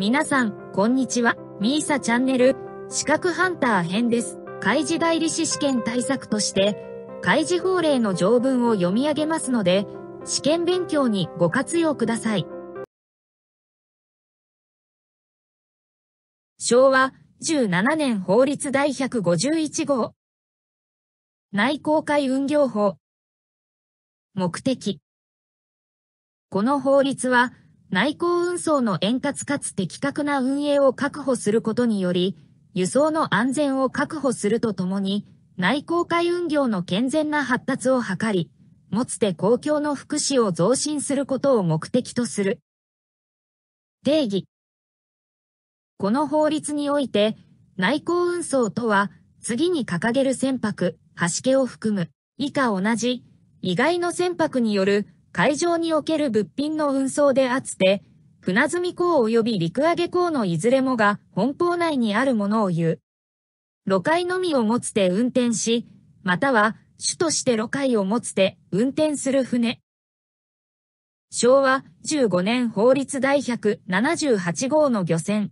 皆さん、こんにちは。ミーサチャンネル、資格ハンター編です。開示代理士試験対策として、開示法令の条文を読み上げますので、試験勉強にご活用ください。昭和17年法律第151号。内公開運業法。目的。この法律は、内航運送の円滑かつ的確な運営を確保することにより、輸送の安全を確保するとともに、内航海運業の健全な発達を図り、もつて公共の福祉を増進することを目的とする。定義。この法律において、内航運送とは、次に掲げる船舶、橋家を含む、以下同じ、意外の船舶による海上における物品の運送であって、船積み港及び陸揚げ港のいずれもが本港内にあるものを言う。路海のみを持つて運転し、または主として路海を持つて運転する船。昭和15年法律第178号の漁船。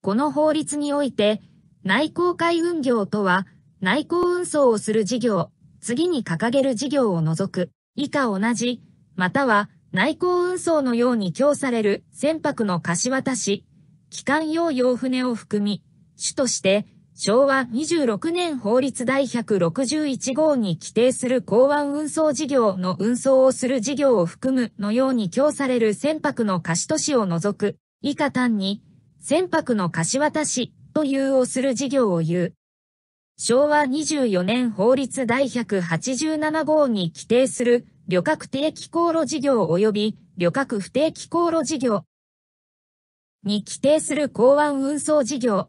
この法律において、内航海運業とは、内航運送をする事業、次に掲げる事業を除く。以下同じ、または内航運送のように供される船舶の貸渡し、機関用用船を含み、主として昭和26年法律第161号に規定する港湾運送事業の運送をする事業を含むのように供される船舶の貸し都市を除く、以下単に、船舶の貸し渡しというをする事業を言う。昭和24年法律第187号に規定する旅客定期航路事業及び旅客不定期航路事業に規定する港湾運送事業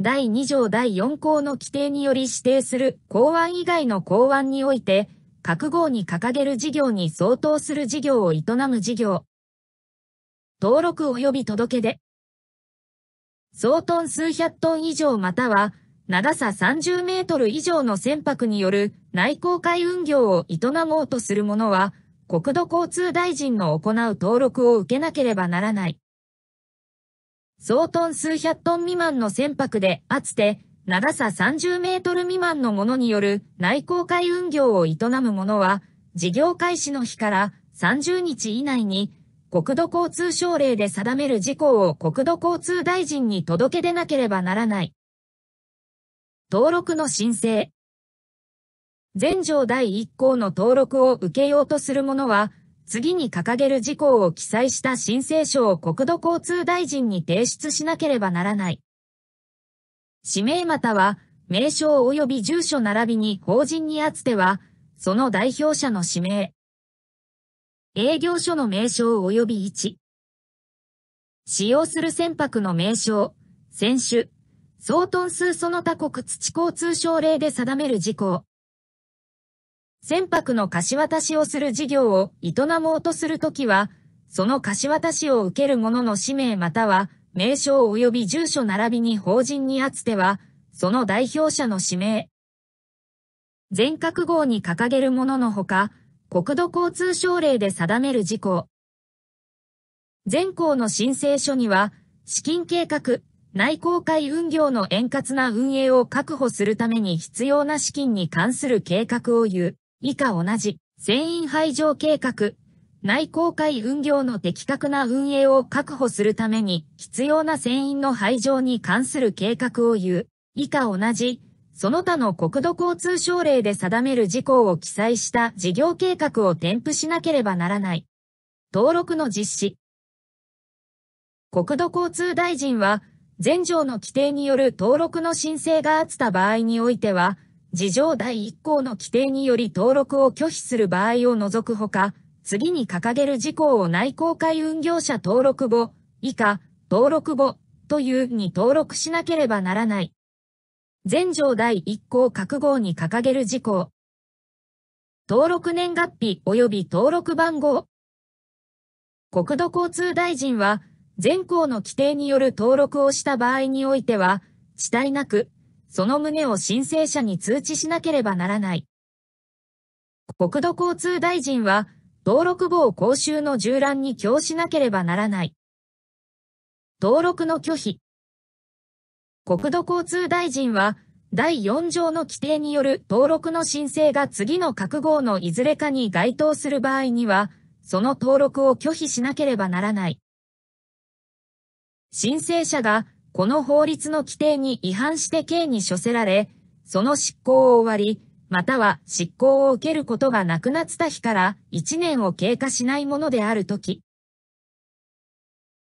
第2条第4項の規定により指定する港湾以外の港湾において各号に掲げる事業に相当する事業を営む事業登録及び届け出総トン数百トン以上または長さ30メートル以上の船舶による内航海運業を営もうとする者は、国土交通大臣の行う登録を受けなければならない。総トン数百トン未満の船舶で、あつて、長さ30メートル未満のものによる内航海運業を営む者は、事業開始の日から30日以内に、国土交通省令で定める事項を国土交通大臣に届け出なければならない。登録の申請。全条第1項の登録を受けようとする者は、次に掲げる事項を記載した申請書を国土交通大臣に提出しなければならない。氏名または、名称及び住所並びに法人にあつては、その代表者の氏名。営業所の名称及び位置。使用する船舶の名称、船種、総トン数その他国土交通省令で定める事項。船舶の貸し渡しをする事業を営もうとするときは、その貸し渡しを受ける者の氏名または、名称及び住所並びに法人にあつては、その代表者の指名。全角号に掲げるもののほか、国土交通省令で定める事項。全項の申請書には、資金計画、内航海運業の円滑な運営を確保するために必要な資金に関する計画を言う。以下同じ、船員排除計画。内航海運業の的確な運営を確保するために必要な船員の排除に関する計画を言う。以下同じ、その他の国土交通省令で定める事項を記載した事業計画を添付しなければならない。登録の実施。国土交通大臣は、前条の規定による登録の申請があった場合においては、事情第1項の規定により登録を拒否する場合を除くほか、次に掲げる事項を内公開運業者登録簿、以下、登録簿、というに登録しなければならない。全条第1項各号に掲げる事項。登録年月日及び登録番号。国土交通大臣は、全校の規定による登録をした場合においては、遅滞なく、その旨を申請者に通知しなければならない。国土交通大臣は、登録簿を公衆の従覧に供しなければならない。登録の拒否。国土交通大臣は、第4条の規定による登録の申請が次の各号のいずれかに該当する場合には、その登録を拒否しなければならない。申請者がこの法律の規定に違反して刑に処せられ、その執行を終わり、または執行を受けることがなくなった日から1年を経過しないものであるとき。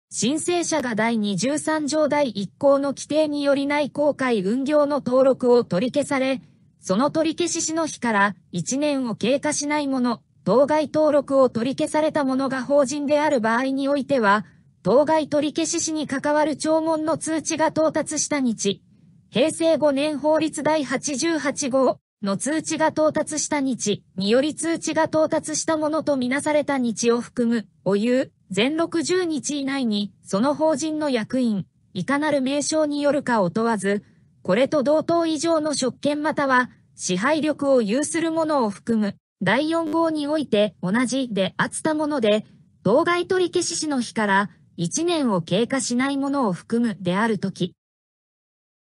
申請者が第23条第1項の規定によりない公開運業の登録を取り消され、その取り消しの日から1年を経過しないもの、当該登録を取り消されたものが法人である場合においては、当該取消しに関わる聴聞の通知が到達した日、平成5年法律第88号の通知が到達した日により通知が到達したものとみなされた日を含む、お湯、全60日以内に、その法人の役員、いかなる名称によるかを問わず、これと同等以上の職権または、支配力を有するものを含む、第4号において同じであつたもので、当該取消しの日から、1年を経過しないものを含むであるとき。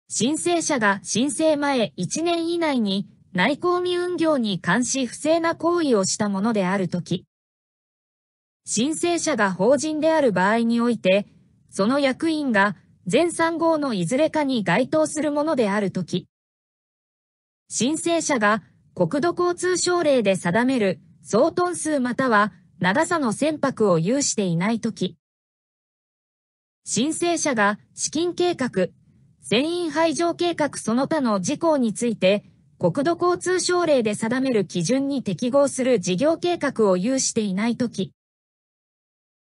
申請者が申請前1年以内に内向務運業に関し不正な行為をしたものであるとき。申請者が法人である場合において、その役員が全3号のいずれかに該当するものであるとき。申請者が国土交通省令で定める総トン数または長さの船舶を有していないとき。申請者が資金計画、船員排除計画その他の事項について、国土交通省令で定める基準に適合する事業計画を有していないとき、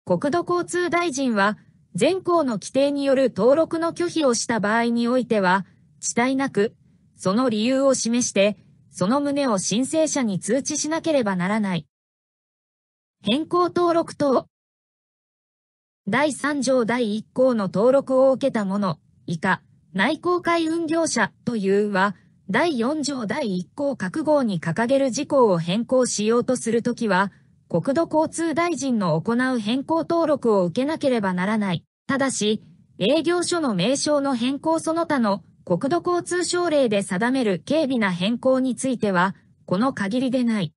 国土交通大臣は、全項の規定による登録の拒否をした場合においては、地帯なく、その理由を示して、その旨を申請者に通知しなければならない。変更登録等、第3条第1項の登録を受けた者、以下、内航海運業者というは、第4条第1項各号に掲げる事項を変更しようとするときは、国土交通大臣の行う変更登録を受けなければならない。ただし、営業所の名称の変更その他の国土交通省令で定める軽微な変更については、この限りでない。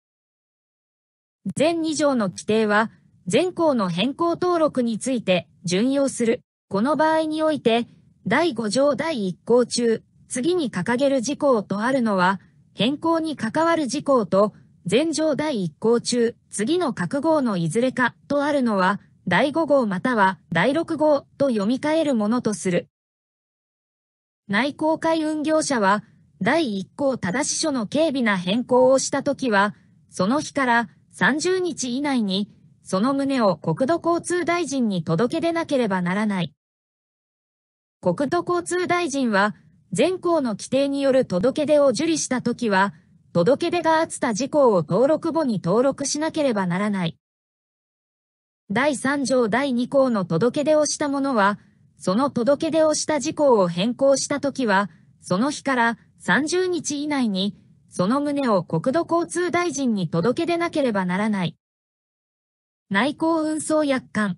全2条の規定は、全校の変更登録について、順用する。この場合において、第5条第1項中、次に掲げる事項とあるのは、変更に関わる事項と、全条第1項中、次の各号のいずれかとあるのは、第5号または第6号と読み替えるものとする。内航海運業者は、第1項正し書の軽微な変更をしたときは、その日から30日以内に、その旨を国土交通大臣に届け出なければならない。国土交通大臣は、全校の規定による届け出を受理したときは、届け出があった事項を登録簿に登録しなければならない。第3条第2項の届け出をした者は、その届け出をした事項を変更したときは、その日から30日以内に、その旨を国土交通大臣に届け出なければならない。内航運送約款。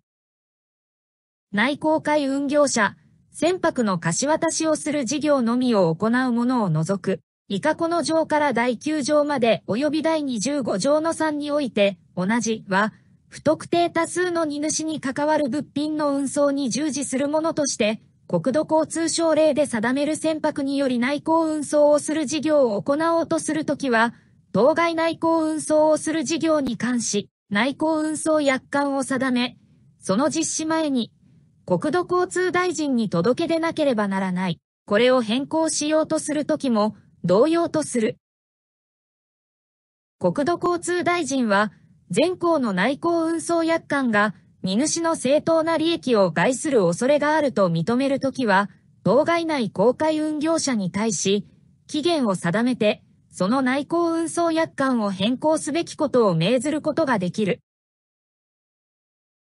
内航海運業者、船舶の貸し渡しをする事業のみを行うものを除く、以下この条から第9条まで及び第25条の3において、同じは、不特定多数の荷主に関わる物品の運送に従事するものとして、国土交通省令で定める船舶により内航運送をする事業を行おうとするときは、当該内航運送をする事業に関し、内向運送約款を定め、その実施前に、国土交通大臣に届け出なければならない。これを変更しようとするときも、同様とする。国土交通大臣は、全校の内向運送約款が、荷主の正当な利益を害する恐れがあると認めるときは、当該内公開運業者に対し、期限を定めて、その内航運送約款を変更すべきことを命ずることができる。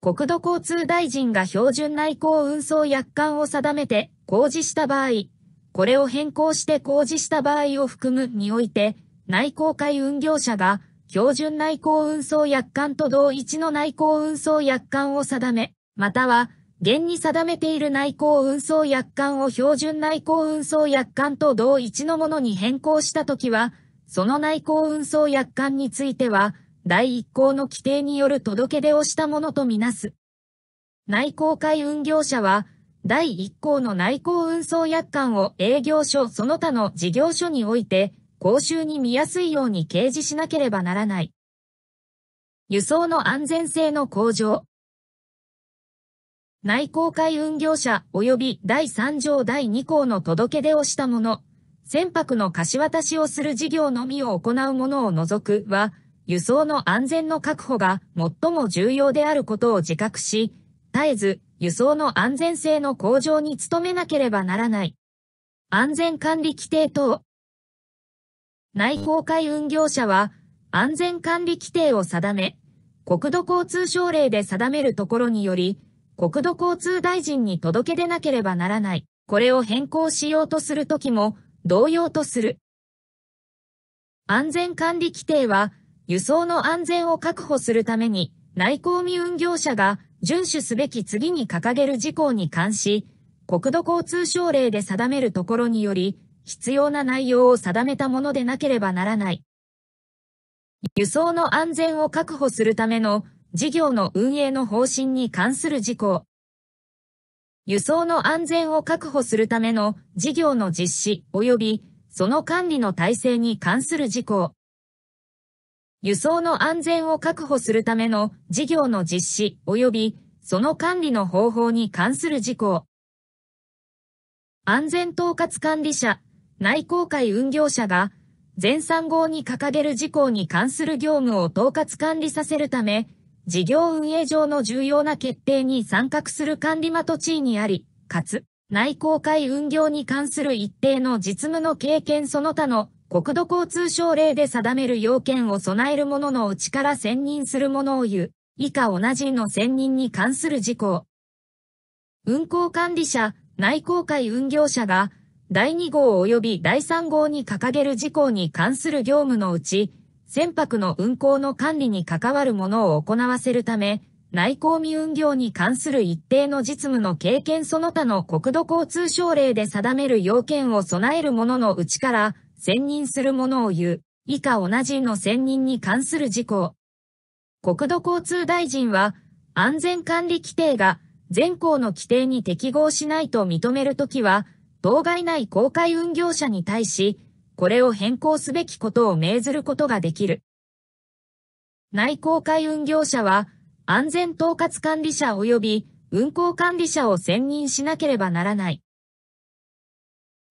国土交通大臣が標準内航運送約款を定めて公示した場合、これを変更して公示した場合を含むにおいて、内航海運業者が標準内航運送約款と同一の内航運送約款を定め、または現に定めている内向運送約款を標準内向運送約款と同一のものに変更したときは、その内向運送約款については、第一項の規定による届け出をしたものとみなす。内向海運業者は、第一項の内向運送約款を営業所その他の事業所において、公衆に見やすいように掲示しなければならない。輸送の安全性の向上。内航海運業者及び第3条第2項の届け出をしたもの、船舶の貸し渡しをする事業のみを行うものを除くは、輸送の安全の確保が最も重要であることを自覚し、絶えず輸送の安全性の向上に努めなければならない。安全管理規定等。内航海運業者は、安全管理規定を定め、国土交通省令で定めるところにより、国土交通大臣に届け出なければならない。これを変更しようとするときも、同様とする。安全管理規定は、輸送の安全を確保するために、内航未運業者が遵守すべき次に掲げる事項に関し、国土交通省令で定めるところにより、必要な内容を定めたものでなければならない。輸送の安全を確保するための事業の運営の方針に関する事項。輸送の安全を確保するための事業の実施及びその管理の体制に関する事項。輸送の安全を確保するための事業の実施及びその管理の方法に関する事項。安全統括管理者、内航海運業者が全産号に掲げる事項に関する業務を統括管理させるため、事業運営上の重要な決定に参画する管理的地位にあり、かつ、内航海運業に関する一定の実務の経験その他の国土交通省令で定める要件を備える者のうちから選任する者を言う、以下同じの選任に関する事項。運航管理者、内航海運業者が、第2号及び第3号に掲げる事項に関する業務のうち、船舶の運航の管理に関わるものを行わせるため、内航未運業に関する一定の実務の経験その他の国土交通省令で定める要件を備えるもののうちから、選任するものを言う、以下同じの選任に関する事項。国土交通大臣は、安全管理規定が全項の規定に適合しないと認めるときは、当該内公開運業者に対し、これを変更すべきことを命ずることができる。内航海運業者は、安全統括管理者及び運航管理者を選任しなければならない。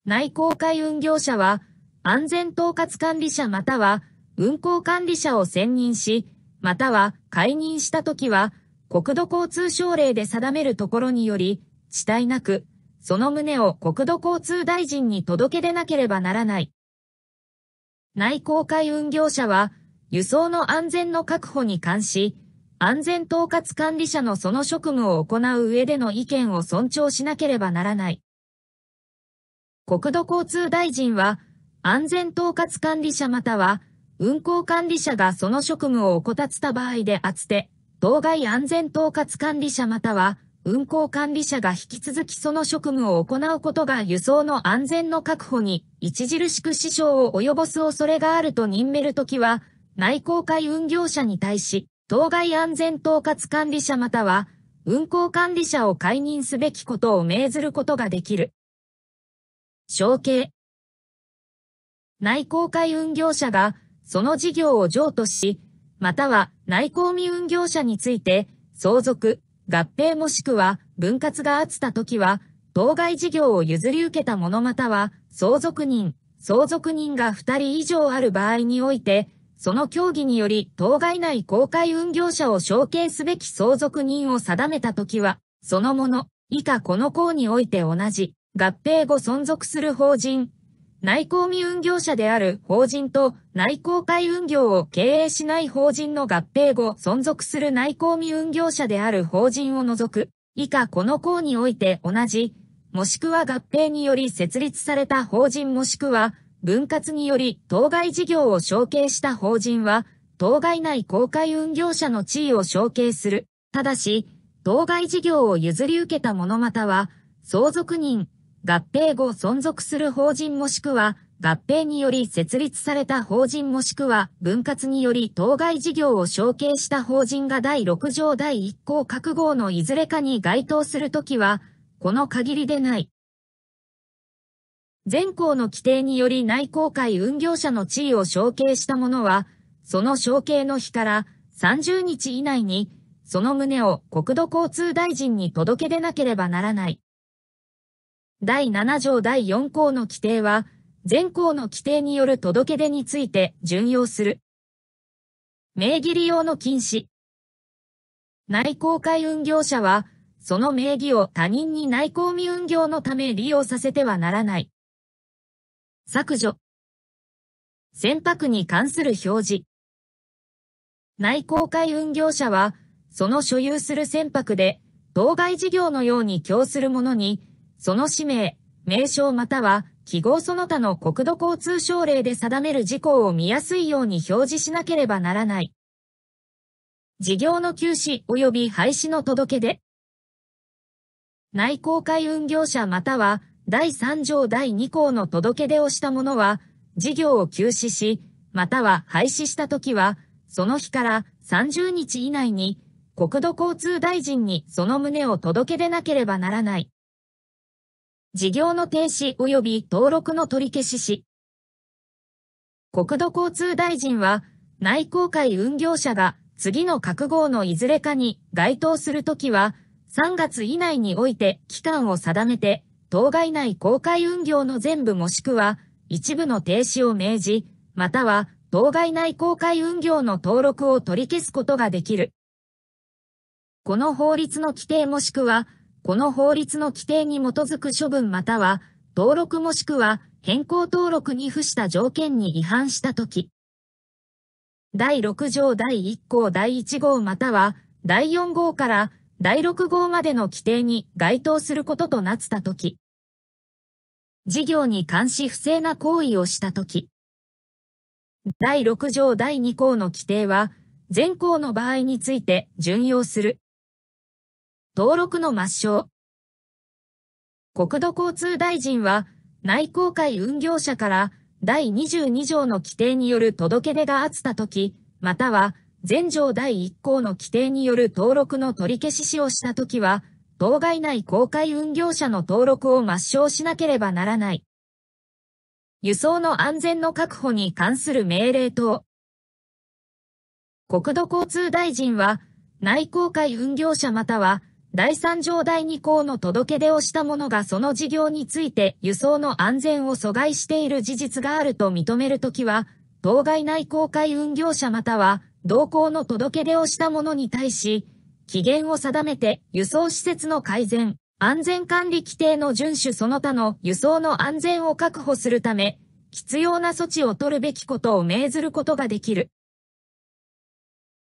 内航海運業者は、安全統括管理者または運航管理者を選任し、または解任したときは、国土交通省令で定めるところにより、地帯なく、その旨を国土交通大臣に届け出なければならない。内航海運業者は、輸送の安全の確保に関し、安全統括管理者のその職務を行う上での意見を尊重しなければならない。国土交通大臣は、安全統括管理者または、運航管理者がその職務を怠った場合であつて、当該安全統括管理者または、運航管理者が引き続きその職務を行うことが輸送の安全の確保に著しく支障を及ぼす恐れがあると任めるときは、内航海運業者に対し、当該安全統括管理者または、運航管理者を解任すべきことを命ずることができる。承継。内航海運業者が、その事業を譲渡し、または内航未運業者について、相続、合併もしくは分割があった時は、当該事業を譲り受けた者または、相続人、相続人が2人以上ある場合において、その協議により、当該内公開運業者を承継すべき相続人を定めたときは、そのもの、以下この項において同じ、合併後存続する法人、内向未運業者である法人と内公会運業を経営しない法人の合併後存続する内向未運業者である法人を除く、以下この項において同じ、もしくは合併により設立された法人もしくは、分割により当該事業を承継した法人は、当該内公開運業者の地位を承継する。ただし、当該事業を譲り受けた者または、相続人、合併後存続する法人もしくは、合併により設立された法人もしくは、分割により当該事業を承継した法人が第6条第1項各号のいずれかに該当するときは、この限りでない。前項の規定により内航海運業者の地位を承継した者は、その承継の日から30日以内に、その旨を国土交通大臣に届け出なければならない。第7条第4項の規定は、全項の規定による届け出について準用する。名義利用の禁止。内航海運業者は、その名義を他人に内航未運業のため利用させてはならない。削除。船舶に関する表示。内航海運業者は、その所有する船舶で、当該事業のように供するものに、その氏名、名称または記号その他の国土交通省令で定める事項を見やすいように表示しなければならない。事業の休止及び廃止の届け出。内航海運業者または第3条第2項の届け出をした者は、事業を休止し、または廃止したときは、その日から30日以内に国土交通大臣にその旨を届け出なければならない。事業の停止及び登録の取り消しし、国土交通大臣は、内航海運業者が次の覚悟のいずれかに該当するときは、3月以内において期間を定めて、当該内公開運業の全部もしくは、一部の停止を命じ、または、当該内公開運業の登録を取り消すことができる。この法律の規定もしくは、この法律の規定に基づく処分または、登録もしくは変更登録に付した条件に違反したとき。第6条第1項第1号または、第4号から第6号までの規定に該当することとなったとき。事業に監視不正な行為をしたとき。第6条第2項の規定は、全項の場合について準用する。登録の抹消。国土交通大臣は、内航海運業者から第22条の規定による届け出があったとき、または、全条第1項の規定による登録の取り消しをしたときは、当該内公海運業者の登録を抹消しなければならない。輸送の安全の確保に関する命令等。国土交通大臣は、内航海運業者または、第3条第2項の届け出をした者がその事業について輸送の安全を阻害している事実があると認めるときは、当該内公開運業者または、同行の届け出をした者に対し、期限を定めて輸送施設の改善、安全管理規定の遵守その他の輸送の安全を確保するため、必要な措置を取るべきことを命ずることができる。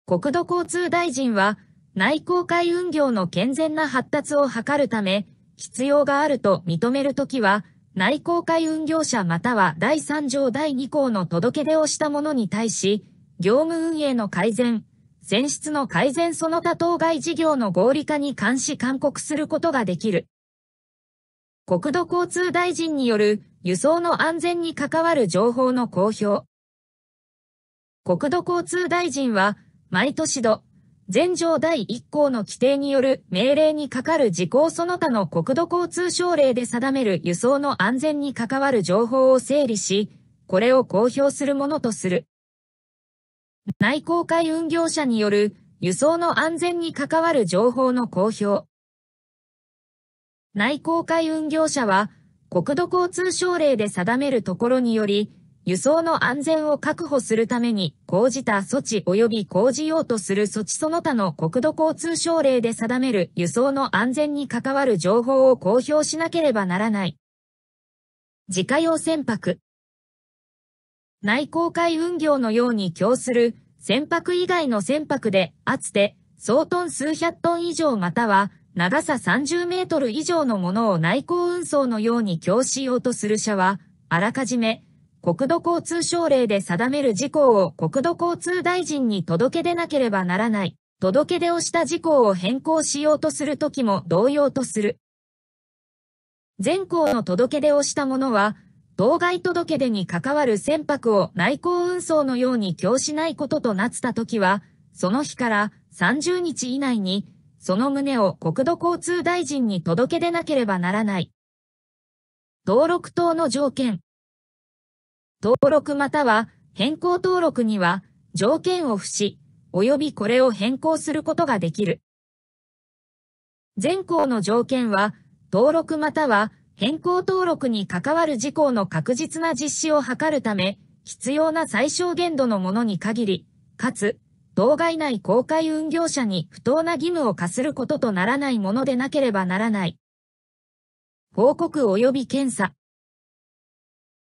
国土交通大臣は、内航海運業の健全な発達を図るため、必要があると認めるときは、内航海運業者または第3条第2項の届け出をした者に対し、業務運営の改善、選出の改善その他当該事業の合理化に監視勧告することができる。国土交通大臣による輸送の安全に関わる情報の公表。国土交通大臣は、毎年度、全条第1項の規定による命令にかかる事項その他の国土交通省令で定める輸送の安全に関わる情報を整理し、これを公表するものとする。内航海運業者による輸送の安全に関わる情報の公表。内航海運業者は、国土交通省令で定めるところにより、輸送の安全を確保するために、講じた措置及び講じようとする措置その他の国土交通省令で定める輸送の安全に関わる情報を公表しなければならない。自家用船舶。内航海運業のように供する、船舶以外の船舶で、厚て、総トン数百トン以上または、長さ30メートル以上のものを内航運送のように供しようとする者は、あらかじめ、国土交通省令で定める事項を国土交通大臣に届け出なければならない。届け出をした事項を変更しようとするときも同様とする。全項の届け出をした者は、当該届け出に関わる船舶を内航運送のように供しないこととなったときは、その日から30日以内に、その旨を国土交通大臣に届け出なければならない。登録等の条件。登録または変更登録には条件を付し、及びこれを変更することができる。前項の条件は、登録または変更登録に関わる事項の確実な実施を図るため、必要な最小限度のものに限り、かつ、当該内公開運業者に不当な義務を課することとならないものでなければならない。報告及び検査。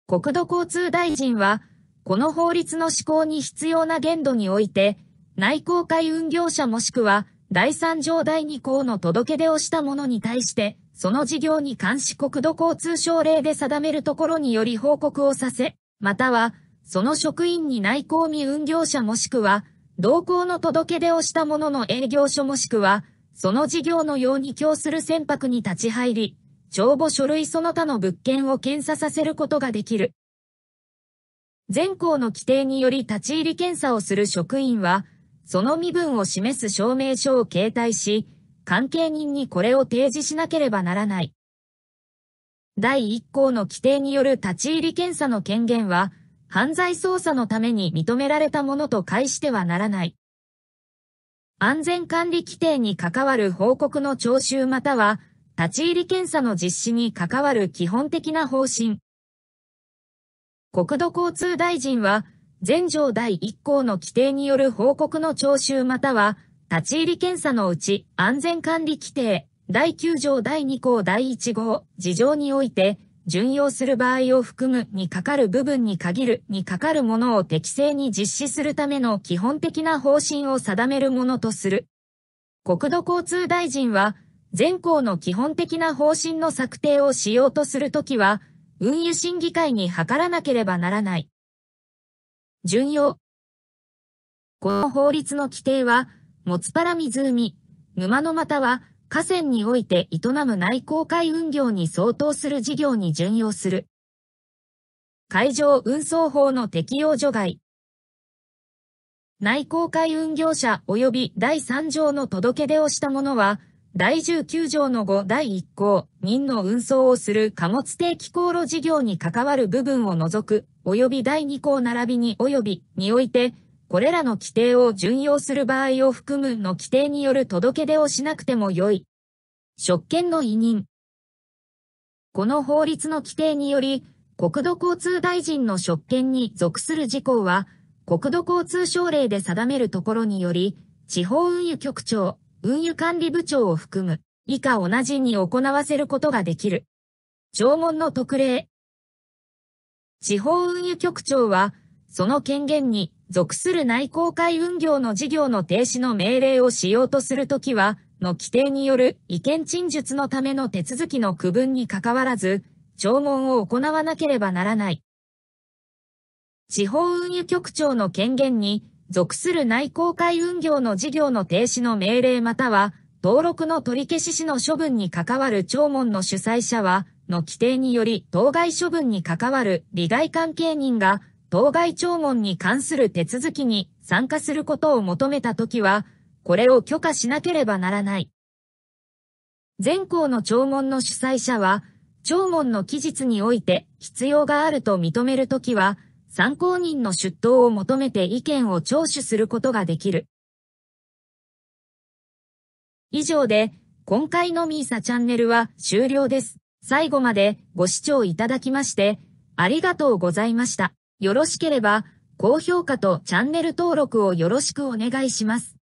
国土交通大臣は、この法律の施行に必要な限度において、内航海運業者もしくは、第3条第2項の届け出をした者に対して、その事業に関し国土交通省令で定めるところにより報告をさせ、または、その職員に内航未運業者もしくは、同行の届け出をした者の営業所もしくは、その事業のように供する船舶に立ち入り、帳簿書類その他の物件を検査させることができる。全校の規定により立ち入り検査をする職員は、その身分を示す証明書を携帯し、関係人にこれを提示しなければならない。第1項の規定による立ち入り検査の権限は、犯罪捜査のために認められたものと介してはならない。安全管理規定に関わる報告の徴収または、立ち入り検査の実施に関わる基本的な方針。国土交通大臣は、全条第1項の規定による報告の徴収または、立ち入り検査のうち安全管理規定、第9条第2項第1号、事情において、準用する場合を含むにかかる部分に限るにかかるものを適正に実施するための基本的な方針を定めるものとする。国土交通大臣は、全校の基本的な方針の策定をしようとするときは、運輸審議会に諮らなければならない。順用。この法律の規定は、もつぱら湖、沼のまたは河川において営む内航海運業に相当する事業に順用する。海上運送法の適用除外。内航海運業者及び第3条の届け出をした者は、第19条の5第1項、任の運送をする貨物定期航路事業に関わる部分を除く、及び第2項並びに及びにおいて、これらの規定を準用する場合を含むの規定による届け出をしなくてもよい。職権の委任。この法律の規定により、国土交通大臣の職権に属する事項は、国土交通省令で定めるところにより、地方運輸局長、運輸管理部長を含む、以下同じに行わせることができる。条文の特例。地方運輸局長は、その権限に属する内航海運業の事業の停止の命令をしようとするときは、の規定による意見陳述のための手続きの区分に関わらず、聴聞を行わなければならない。地方運輸局長の権限に属する内航海運業の事業の停止の命令または、登録の取り消ししの処分に関わる聴聞の主催者は、の規定により、当該処分に関わる利害関係人が、当該聴聞に関する手続きに参加することを求めたときは、これを許可しなければならない。全校の聴聞の主催者は、聴聞の期日において必要があると認めるときは、参考人の出頭を求めて意見を聴取することができる。以上で、今回のミーサチャンネルは終了です。最後までご視聴いただきまして、ありがとうございました。よろしければ、高評価とチャンネル登録をよろしくお願いします。